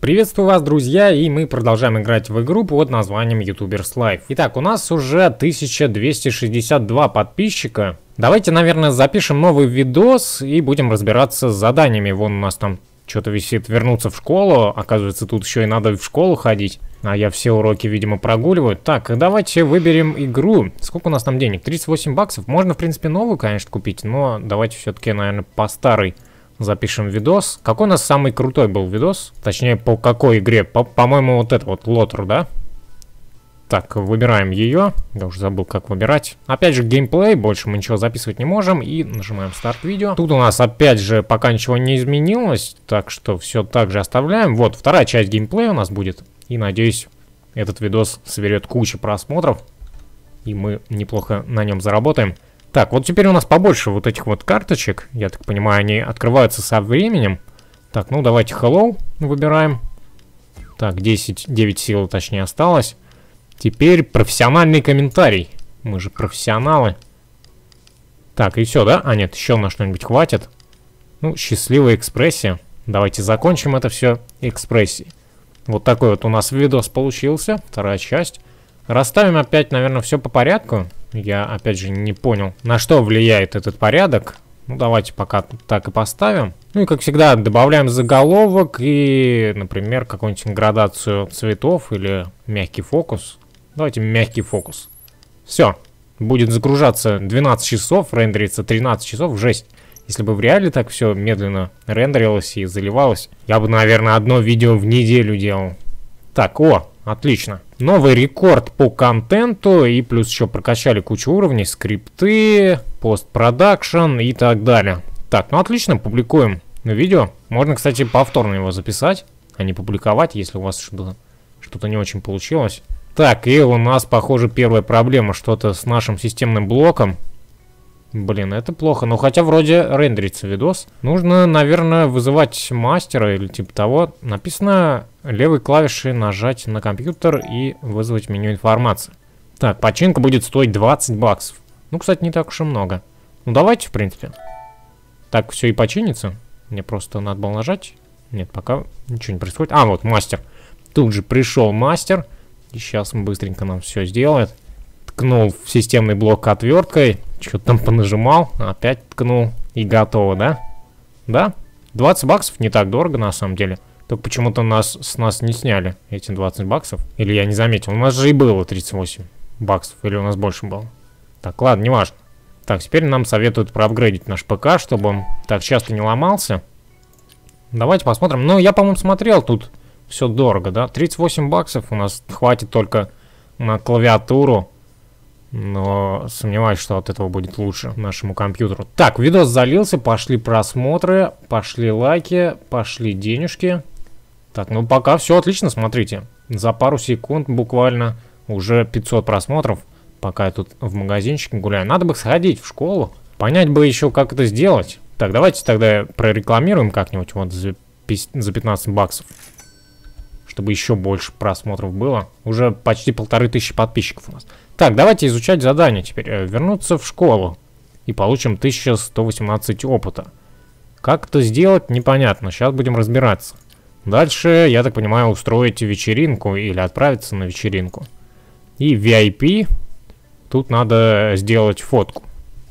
Приветствую вас, друзья, и мы продолжаем играть в игру под названием YouTubers Life. Итак, у нас уже 1262 подписчика. Давайте, наверное, запишем новый видос и будем разбираться с заданиями. Вон у нас там что-то висит вернуться в школу. Оказывается, тут еще и надо в школу ходить. А я все уроки, видимо, прогуливаю. Так, давайте выберем игру. Сколько у нас там денег? 38 баксов. Можно, в принципе, новую, конечно, купить, но давайте все-таки, наверное, по старой запишем видос. Какой у нас самый крутой был видос? Точнее, по какой игре? По-моему, по вот это вот, Лотру, да? Так, выбираем ее. Я уже забыл, как выбирать. Опять же, геймплей. Больше мы ничего записывать не можем. И нажимаем старт видео. Тут у нас, опять же, пока ничего не изменилось. Так что все так же оставляем. Вот, вторая часть геймплея у нас будет. И, надеюсь, этот видос соберет кучу просмотров. И мы неплохо на нем заработаем. Так, вот теперь у нас побольше вот этих вот карточек. Я так понимаю, они открываются со временем. Так, ну давайте Hello выбираем. Так, 10, 9 сил точнее осталось. Теперь профессиональный комментарий. Мы же профессионалы. Так, и все, да? А нет, еще на что-нибудь хватит. Ну, счастливая экспрессия. Давайте закончим это все экспрессией. Вот такой вот у нас видос получился, вторая часть. Расставим опять, наверное, все по порядку. Я, опять же, не понял, на что влияет этот порядок. Ну, давайте пока так и поставим. Ну и, как всегда, добавляем заголовок и, например, какую-нибудь градацию цветов или мягкий фокус. Давайте мягкий фокус. Все, будет загружаться 12 часов, рендерится 13 часов, жесть. Если бы в реале так все медленно рендерилось и заливалось, я бы, наверное, одно видео в неделю делал. Так, о, Отлично. Новый рекорд по контенту и плюс еще прокачали кучу уровней, скрипты, постпродакшн и так далее. Так, ну отлично, публикуем видео. Можно, кстати, повторно его записать, а не публиковать, если у вас что-то что не очень получилось. Так, и у нас, похоже, первая проблема, что-то с нашим системным блоком. Блин, это плохо. Ну, хотя вроде рендерится видос. Нужно, наверное, вызывать мастера или типа того. Написано левой клавишей нажать на компьютер и вызвать меню информации. Так, починка будет стоить 20 баксов. Ну, кстати, не так уж и много. Ну, давайте, в принципе. Так, все и починится. Мне просто надо было нажать. Нет, пока ничего не происходит. А, вот, мастер. Тут же пришел мастер. И сейчас он быстренько нам все сделает. Ткнул в системный блок отверткой. Что-то там понажимал, а опять ткнул и готово, да? Да? 20 баксов не так дорого на самом деле. Только почему-то нас с нас не сняли эти 20 баксов. Или я не заметил. У нас же и было 38 баксов. Или у нас больше было. Так, ладно, не важно. Так, теперь нам советуют проапгрейдить наш ПК, чтобы он так часто не ломался. Давайте посмотрим. Ну, я, по-моему, смотрел тут все дорого, да? 38 баксов у нас хватит только на клавиатуру но сомневаюсь, что от этого будет лучше нашему компьютеру. Так, видос залился, пошли просмотры, пошли лайки, пошли денежки. Так, ну пока все отлично, смотрите. За пару секунд буквально уже 500 просмотров, пока я тут в магазинчике гуляю. Надо бы сходить в школу, понять бы еще, как это сделать. Так, давайте тогда прорекламируем как-нибудь вот за 15 баксов чтобы еще больше просмотров было. Уже почти полторы тысячи подписчиков у нас. Так, давайте изучать задание теперь. Э, вернуться в школу и получим 1118 опыта. Как это сделать, непонятно. Сейчас будем разбираться. Дальше, я так понимаю, устроить вечеринку или отправиться на вечеринку. И VIP. Тут надо сделать фотку.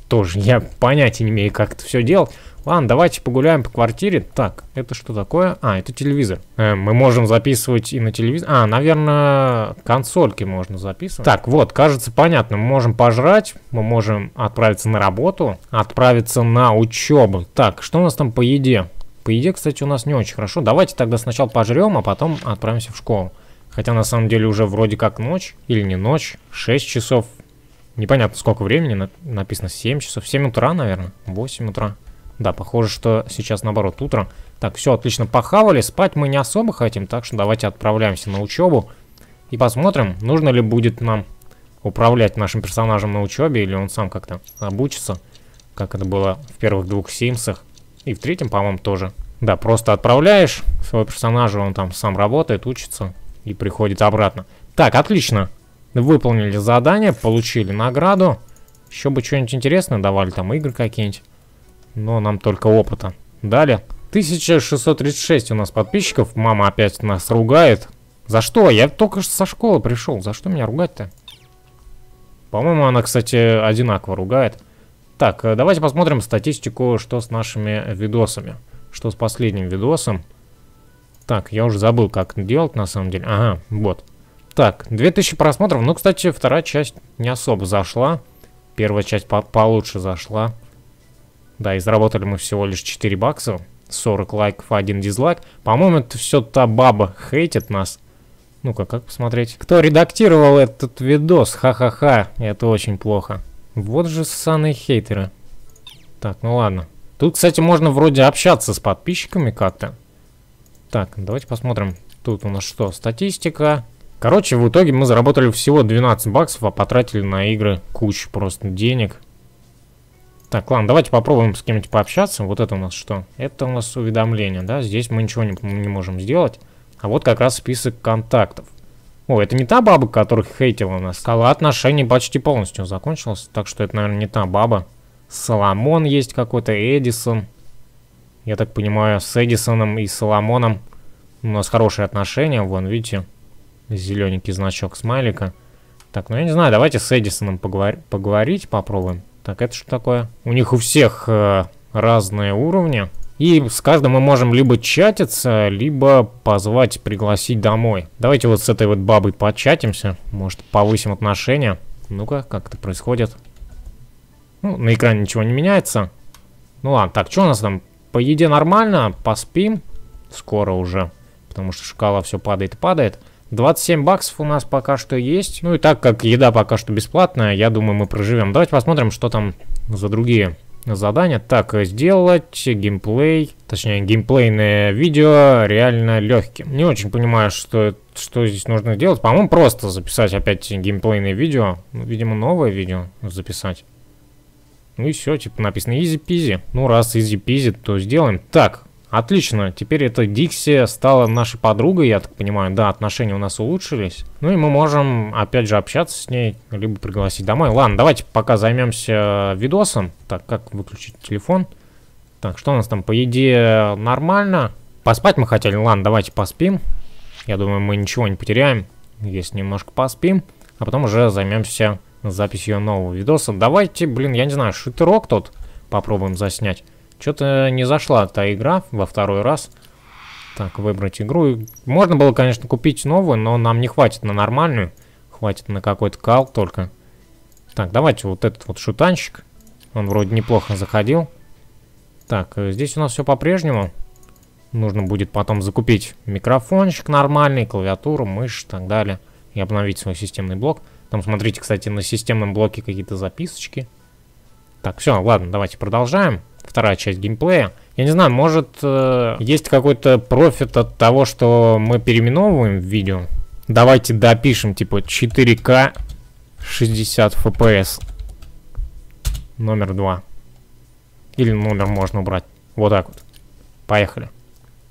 Тоже я понятия не имею, как это все делать. Ладно, давайте погуляем по квартире. Так, это что такое? А, это телевизор. Э, мы можем записывать и на телевизор. А, наверное, консольки можно записывать. Так, вот, кажется, понятно. Мы можем пожрать, мы можем отправиться на работу, отправиться на учебу. Так, что у нас там по еде? По еде, кстати, у нас не очень хорошо. Давайте тогда сначала пожрем, а потом отправимся в школу. Хотя на самом деле уже вроде как ночь или не ночь. 6 часов. Непонятно сколько времени, написано 7 часов. 7 утра, наверное. 8 утра. Да, похоже, что сейчас наоборот утро. Так, все, отлично похавали. Спать мы не особо хотим, так что давайте отправляемся на учебу. И посмотрим, нужно ли будет нам управлять нашим персонажем на учебе, или он сам как-то обучится, как это было в первых двух Симсах. И в третьем, по-моему, тоже. Да, просто отправляешь своего персонажа, он там сам работает, учится и приходит обратно. Так, отлично. Выполнили задание, получили награду. Еще бы что-нибудь интересное давали, там игры какие-нибудь но нам только опыта. Далее. 1636 у нас подписчиков. Мама опять нас ругает. За что? Я только что со школы пришел. За что меня ругать-то? По-моему, она, кстати, одинаково ругает. Так, э, давайте посмотрим статистику, что с нашими видосами. Что с последним видосом. Так, я уже забыл, как делать на самом деле. Ага, вот. Так, 2000 просмотров. Ну, кстати, вторая часть не особо зашла. Первая часть по получше зашла. Да, и заработали мы всего лишь 4 бакса. 40 лайков, 1 дизлайк. По-моему, это все та баба хейтит нас. Ну-ка, как посмотреть? Кто редактировал этот видос? Ха-ха-ха, это очень плохо. Вот же ссаные хейтеры. Так, ну ладно. Тут, кстати, можно вроде общаться с подписчиками как-то. Так, давайте посмотрим. Тут у нас что? Статистика. Короче, в итоге мы заработали всего 12 баксов, а потратили на игры кучу просто денег. Так, ладно, давайте попробуем с кем-нибудь пообщаться. Вот это у нас что? Это у нас уведомление, да? Здесь мы ничего не, не можем сделать. А вот как раз список контактов. О, это не та баба, которых хейтила у нас. Скала отношений почти полностью закончилась. Так что это, наверное, не та баба. Соломон есть какой-то, Эдисон. Я так понимаю, с Эдисоном и Соломоном у нас хорошие отношения. Вон, видите, зелененький значок смайлика. Так, ну я не знаю, давайте с Эдисоном поговор... поговорить попробуем. Так, это что такое? У них у всех э, разные уровни. И с каждым мы можем либо чатиться, либо позвать, пригласить домой. Давайте вот с этой вот бабой початимся. Может, повысим отношения. Ну-ка, как это происходит? Ну, на экране ничего не меняется. Ну ладно, так, что у нас там? По еде нормально, поспим. Скоро уже, потому что шкала все падает и падает. 27 баксов у нас пока что есть. Ну и так как еда пока что бесплатная, я думаю, мы проживем. Давайте посмотрим, что там за другие задания. Так, сделать геймплей, точнее геймплейное видео реально легким. Не очень понимаю, что, что здесь нужно делать. По-моему, просто записать опять геймплейное видео. Ну, видимо, новое видео записать. Ну и все, типа написано easy peasy. Ну, раз easy peasy, то сделаем. Так, Отлично, теперь эта Дикси стала нашей подругой, я так понимаю. Да, отношения у нас улучшились. Ну и мы можем, опять же, общаться с ней, либо пригласить домой. Ладно, давайте пока займемся э, видосом. Так, как выключить телефон? Так, что у нас там? По еде нормально. Поспать мы хотели. Ладно, давайте поспим. Я думаю, мы ничего не потеряем, если немножко поспим. А потом уже займемся записью нового видоса. Давайте, блин, я не знаю, шутерок тот попробуем заснять. Что-то не зашла та игра во второй раз. Так, выбрать игру. Можно было, конечно, купить новую, но нам не хватит на нормальную. Хватит на какой-то кал только. Так, давайте вот этот вот шутанщик. Он вроде неплохо заходил. Так, э, здесь у нас все по-прежнему. Нужно будет потом закупить микрофончик нормальный, клавиатуру, мышь и так далее. И обновить свой системный блок. Там, смотрите, кстати, на системном блоке какие-то записочки. Так, все, ладно, давайте продолжаем вторая часть геймплея. Я не знаю, может э, есть какой-то профит от того, что мы переименовываем видео. Давайте допишем, типа, 4К 60 FPS. Номер 2. Или номер можно убрать. Вот так вот. Поехали.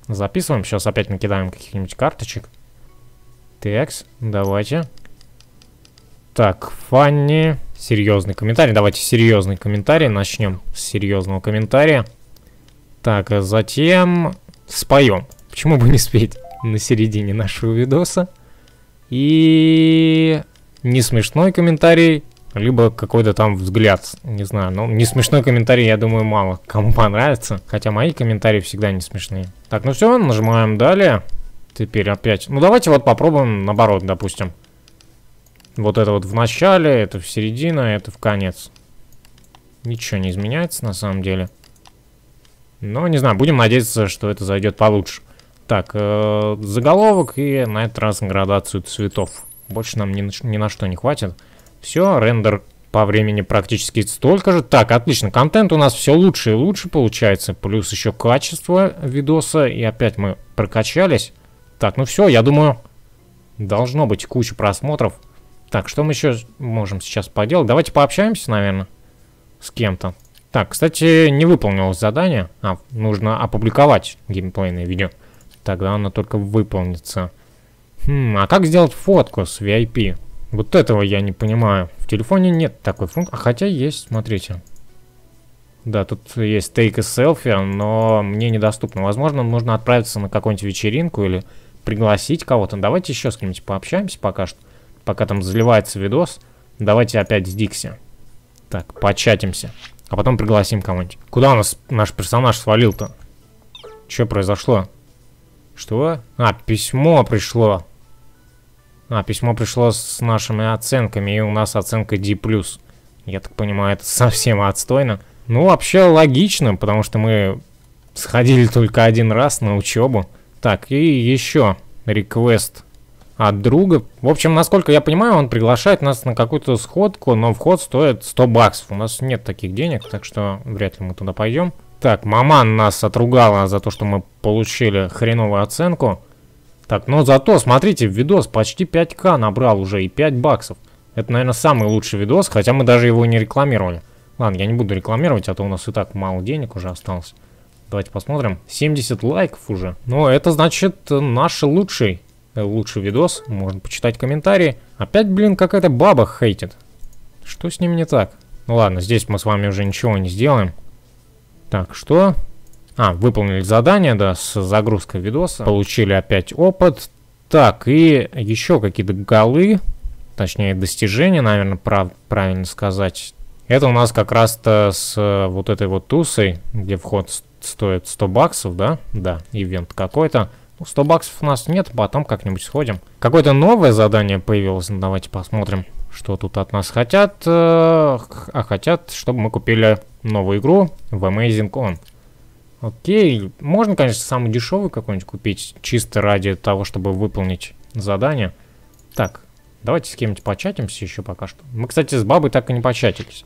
Записываем. Сейчас опять накидаем каких-нибудь карточек. Текс. Давайте. Так, Фанни, серьезный комментарий. Давайте серьезный комментарий. Начнем с серьезного комментария. Так, а затем споем. Почему бы не спеть на середине нашего видоса? И не смешной комментарий, либо какой-то там взгляд, не знаю. Но ну, не смешной комментарий, я думаю, мало кому понравится. Хотя мои комментарии всегда не смешные. Так, ну все, нажимаем далее. Теперь опять. Ну давайте вот попробуем наоборот, допустим. Вот это вот в начале, это в середину, а это в конец. Ничего не изменяется на самом деле. Но не знаю, будем надеяться, что это зайдет получше. Так, э, заголовок и на этот раз градацию цветов. Больше нам ни ни на что не хватит. Все, рендер по времени практически столько же. Так, отлично, контент у нас все лучше и лучше получается. Плюс еще качество видоса. И опять мы прокачались. Так, ну все, я думаю, должно быть куча просмотров. Так, что мы еще можем сейчас поделать? Давайте пообщаемся, наверное, с кем-то. Так, кстати, не выполнилось задание. А, нужно опубликовать геймплейное видео. Тогда оно только выполнится. Хм, а как сделать фотку с VIP? Вот этого я не понимаю. В телефоне нет такой функции. А хотя есть, смотрите. Да, тут есть take и селфи, но мне недоступно. Возможно, нужно отправиться на какую-нибудь вечеринку или пригласить кого-то. Давайте еще с кем-нибудь пообщаемся пока что пока там заливается видос, давайте опять с Дикси. Так, поочатимся. А потом пригласим кого-нибудь. Куда у нас наш персонаж свалил-то? Что произошло? Что? А, письмо пришло. А, письмо пришло с нашими оценками, и у нас оценка D+. Я так понимаю, это совсем отстойно. Ну, вообще логично, потому что мы сходили только один раз на учебу. Так, и еще реквест от друга. В общем, насколько я понимаю, он приглашает нас на какую-то сходку, но вход стоит 100 баксов. У нас нет таких денег, так что вряд ли мы туда пойдем. Так, маман нас отругала за то, что мы получили хреновую оценку. Так, но зато, смотрите, видос почти 5к набрал уже и 5 баксов. Это, наверное, самый лучший видос, хотя мы даже его не рекламировали. Ладно, я не буду рекламировать, а то у нас и так мало денег уже осталось. Давайте посмотрим. 70 лайков уже. Но ну, это значит э, наш лучший Э, лучший видос, можно почитать комментарии. Опять, блин, какая-то баба хейтит. Что с ним не так? Ну ладно, здесь мы с вами уже ничего не сделаем. Так, что? А, выполнили задание, да, с загрузкой видоса. Получили опять опыт. Так, и еще какие-то голы, точнее достижения, наверное, прав правильно сказать. Это у нас как раз-то с э, вот этой вот тусой, где вход стоит 100 баксов, да? Да, ивент какой-то. 100 ну, баксов у нас нет, потом как-нибудь сходим. Какое-то новое задание появилось, ну, давайте посмотрим, что тут от нас хотят. Э, а хотят, чтобы мы купили новую игру в Amazing On. Окей, можно, конечно, самый дешевый какой-нибудь купить, чисто ради того, чтобы выполнить задание. Так, давайте с кем-нибудь початимся еще пока что. Мы, кстати, с бабой так и не початились.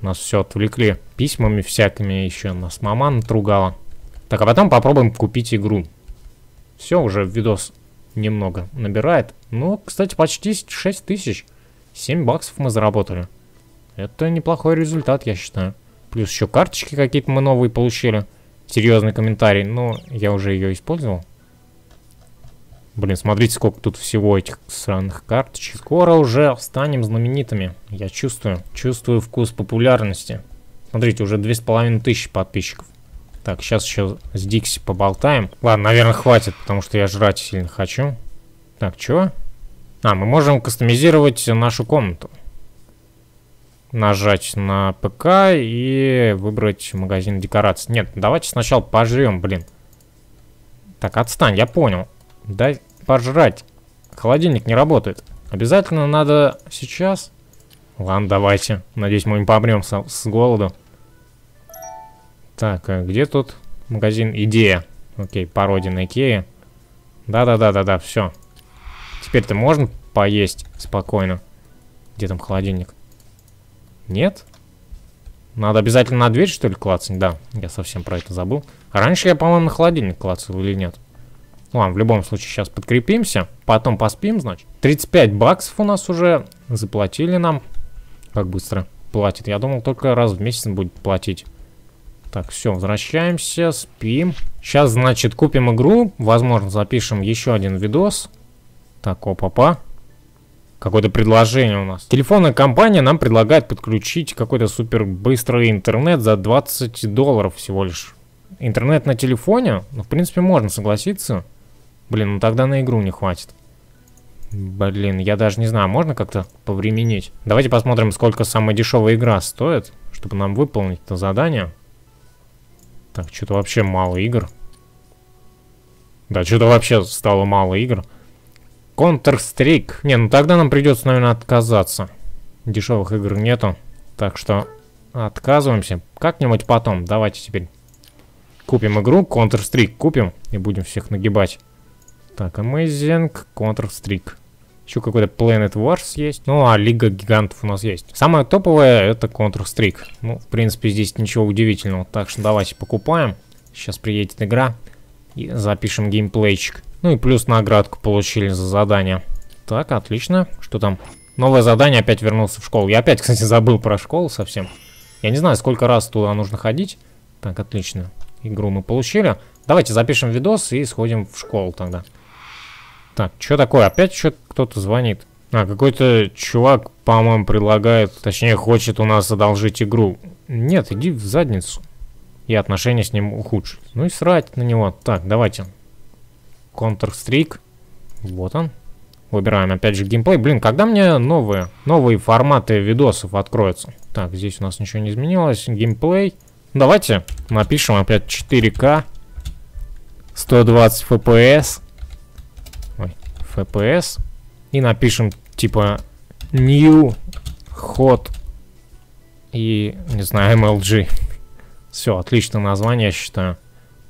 Нас все отвлекли письмами всякими еще, нас мама натругала. Так, а потом попробуем купить игру. Все, уже видос немного набирает. Ну, кстати, почти 6 тысяч. 7 баксов мы заработали. Это неплохой результат, я считаю. Плюс еще карточки какие-то мы новые получили. Серьезный комментарий, но я уже ее использовал. Блин, смотрите, сколько тут всего этих сраных карточек. Скоро уже станем знаменитыми. Я чувствую, чувствую вкус популярности. Смотрите, уже 2500 подписчиков. Так, сейчас еще с Дикси поболтаем. Ладно, наверное, хватит, потому что я жрать сильно хочу. Так, чего? А, мы можем кастомизировать нашу комнату. Нажать на ПК и выбрать магазин декораций. Нет, давайте сначала пожрем, блин. Так, отстань, я понял. Дай пожрать. Холодильник не работает. Обязательно надо сейчас. Ладно, давайте. Надеюсь, мы не помрем с, с голоду. Так, э, где тут магазин? Идея. Окей, пародия на Икея. Да-да-да-да-да, все. Теперь-то можно поесть спокойно. Где там холодильник? Нет? Надо обязательно на дверь, что ли, клацать? Да, я совсем про это забыл. Раньше я, по-моему, на холодильник клацал или нет? ладно, в любом случае сейчас подкрепимся, потом поспим, значит. 35 баксов у нас уже заплатили нам. Как быстро платит. Я думал, только раз в месяц будет платить. Так, все, возвращаемся, спим. Сейчас, значит, купим игру. Возможно, запишем еще один видос. Так, опа-па. Какое-то предложение у нас. Телефонная компания нам предлагает подключить какой-то супер быстрый интернет за 20 долларов всего лишь. Интернет на телефоне? Ну, в принципе, можно согласиться. Блин, ну тогда на игру не хватит. Блин, я даже не знаю, можно как-то повременить? Давайте посмотрим, сколько самая дешевая игра стоит, чтобы нам выполнить это задание. Так, что-то вообще мало игр. Да, что-то вообще стало мало игр. Counter-Strike. Не, ну тогда нам придется, наверное, отказаться. Дешевых игр нету. Так что отказываемся. Как-нибудь потом. Давайте теперь купим игру. Counter-Strike купим. И будем всех нагибать. Так, Amazing а Counter-Strike. Еще какой-то Planet Wars есть. Ну, а Лига Гигантов у нас есть. Самое топовое это Counter-Strike. Ну, в принципе, здесь ничего удивительного. Так что давайте покупаем. Сейчас приедет игра. И запишем геймплейчик. Ну и плюс наградку получили за задание. Так, отлично. Что там? Новое задание, опять вернулся в школу. Я опять, кстати, забыл про школу совсем. Я не знаю, сколько раз туда нужно ходить. Так, отлично. Игру мы получили. Давайте запишем видос и сходим в школу тогда. Так, что такое? Опять что кто-то звонит. А, какой-то чувак, по-моему, предлагает, точнее, хочет у нас одолжить игру. Нет, иди в задницу. И отношения с ним ухудшились. Ну и срать на него. Так, давайте. Counter-Strike. Вот он. Выбираем опять же геймплей. Блин, когда мне новые, новые форматы видосов откроются? Так, здесь у нас ничего не изменилось. Геймплей. Давайте напишем опять 4К. 120 FPS. FPS и напишем типа new hot и, не знаю, MLG. Все, отличное название, я считаю.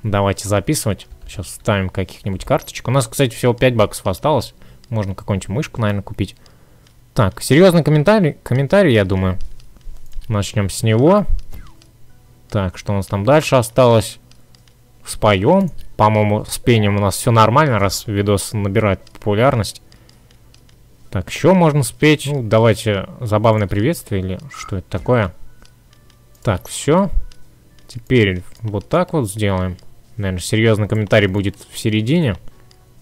Давайте записывать. Сейчас ставим каких-нибудь карточек. У нас, кстати, всего 5 баксов осталось. Можно какую-нибудь мышку, наверное, купить. Так, серьезный комментарий, комментарий, я думаю. Начнем с него. Так, что у нас там дальше осталось? Споем. По-моему, с пением у нас все нормально, раз видос набирает популярность. Так, еще можно спеть. Ну, давайте забавное приветствие или что это такое. Так, все. Теперь вот так вот сделаем. Наверное, серьезный комментарий будет в середине.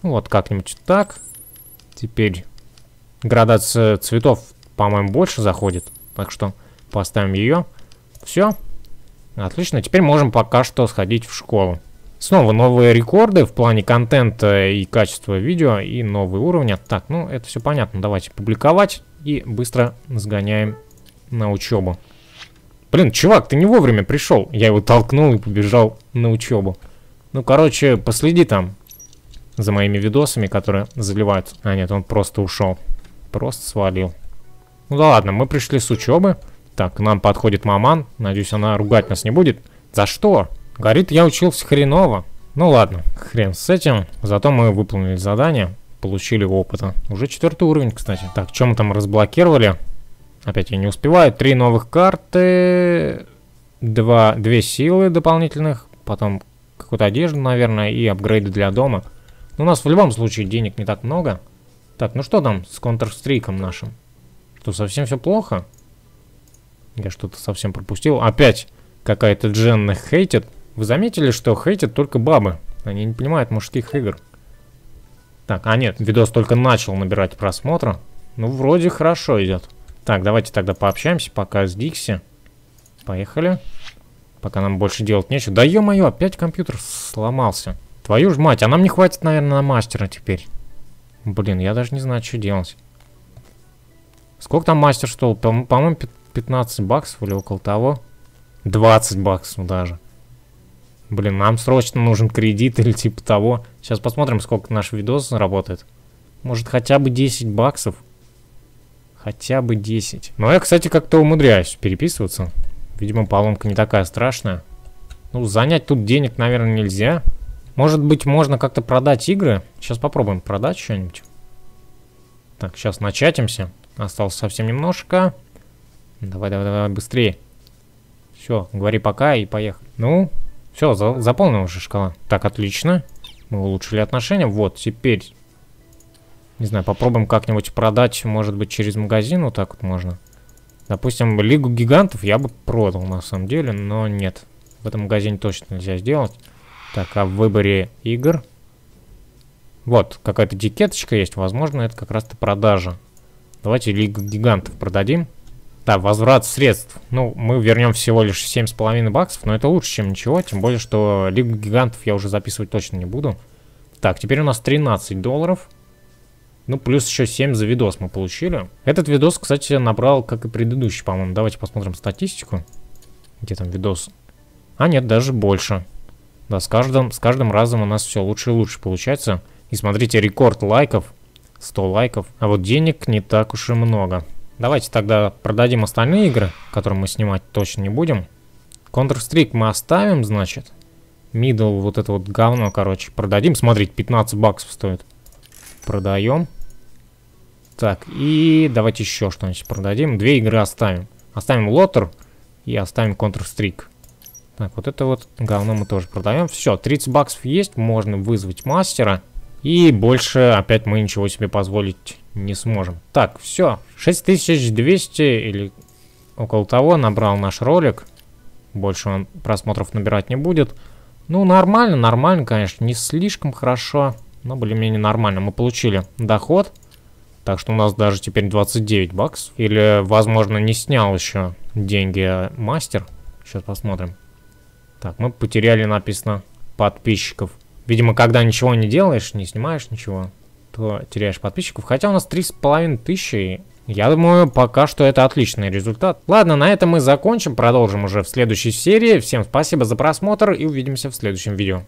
Ну, вот как-нибудь так. Теперь градация цветов, по-моему, больше заходит. Так что поставим ее. Все. Отлично. Теперь можем пока что сходить в школу. Снова новые рекорды в плане контента и качества видео, и новые уровни. Так, ну это все понятно. Давайте публиковать и быстро сгоняем на учебу. Блин, чувак, ты не вовремя пришел. Я его толкнул и побежал на учебу. Ну, короче, последи там за моими видосами, которые заливают. А, нет, он просто ушел. Просто свалил. Ну да ладно, мы пришли с учебы. Так, к нам подходит маман. Надеюсь, она ругать нас не будет. За что? Говорит, я учился хреново. Ну ладно, хрен с этим. Зато мы выполнили задание, получили опыта. Уже четвертый уровень, кстати. Так, чем мы там разблокировали? Опять я не успеваю. Три новых карты, два, две силы дополнительных, потом какую-то одежду, наверное, и апгрейды для дома. Но у нас в любом случае денег не так много. Так, ну что там с Counter-Strike нашим? Что, совсем все плохо? Я что-то совсем пропустил. Опять какая-то Дженна хейтит. Вы заметили, что хейтят только бабы? Они не понимают мужских игр. Так, а нет, видос только начал набирать просмотра. Ну, вроде хорошо идет. Так, давайте тогда пообщаемся пока с Дикси. Поехали. Пока нам больше делать нечего. Да ё-моё, опять компьютер сломался. Твою ж мать, а нам не хватит, наверное, на мастера теперь. Блин, я даже не знаю, что делать. Сколько там мастер стоил? По-моему, по 15 баксов или около того. 20 баксов даже. Блин, нам срочно нужен кредит или типа того. Сейчас посмотрим, сколько наш видос заработает. Может, хотя бы 10 баксов? Хотя бы 10. Но ну, я, кстати, как-то умудряюсь переписываться. Видимо, поломка не такая страшная. Ну, занять тут денег, наверное, нельзя. Может быть, можно как-то продать игры? Сейчас попробуем продать что-нибудь. Так, сейчас начатимся. Осталось совсем немножко. Давай, давай, давай, быстрее. Все, говори пока и поехали. Ну, все, за заполнена уже шкала. Так, отлично. Мы улучшили отношения. Вот, теперь... Не знаю, попробуем как-нибудь продать, может быть, через магазин. Вот так вот можно. Допустим, Лигу Гигантов я бы продал, на самом деле, но нет. В этом магазине точно нельзя сделать. Так, а в выборе игр... Вот, какая-то дикеточка есть. Возможно, это как раз-то продажа. Давайте Лигу Гигантов продадим. Да, возврат средств. Ну, мы вернем всего лишь 7,5 баксов, но это лучше, чем ничего. Тем более, что Лигу Гигантов я уже записывать точно не буду. Так, теперь у нас 13 долларов. Ну, плюс еще 7 за видос мы получили. Этот видос, кстати, набрал, как и предыдущий, по-моему. Давайте посмотрим статистику. Где там видос? А, нет, даже больше. Да, с каждым, с каждым разом у нас все лучше и лучше получается. И смотрите, рекорд лайков. 100 лайков. А вот денег не так уж и много. Давайте тогда продадим остальные игры, которые мы снимать точно не будем. Counter-Strike мы оставим, значит. Middle, вот это вот говно, короче, продадим. Смотрите, 15 баксов стоит. Продаем. Так, и давайте еще что-нибудь продадим. Две игры оставим. Оставим Лотер и оставим Counter-Strike. Так, вот это вот говно мы тоже продаем. Все, 30 баксов есть, можно вызвать мастера. И больше опять мы ничего себе позволить не сможем. Так, все. 6200 или около того набрал наш ролик. Больше он просмотров набирать не будет. Ну, нормально, нормально, конечно. Не слишком хорошо, но более-менее нормально. Мы получили доход. Так что у нас даже теперь 29 баксов. Или, возможно, не снял еще деньги мастер. Сейчас посмотрим. Так, мы потеряли, написано, подписчиков. Видимо, когда ничего не делаешь, не снимаешь ничего, что теряешь подписчиков. Хотя у нас половиной тысячи. Я думаю, пока что это отличный результат. Ладно, на этом мы закончим. Продолжим уже в следующей серии. Всем спасибо за просмотр и увидимся в следующем видео.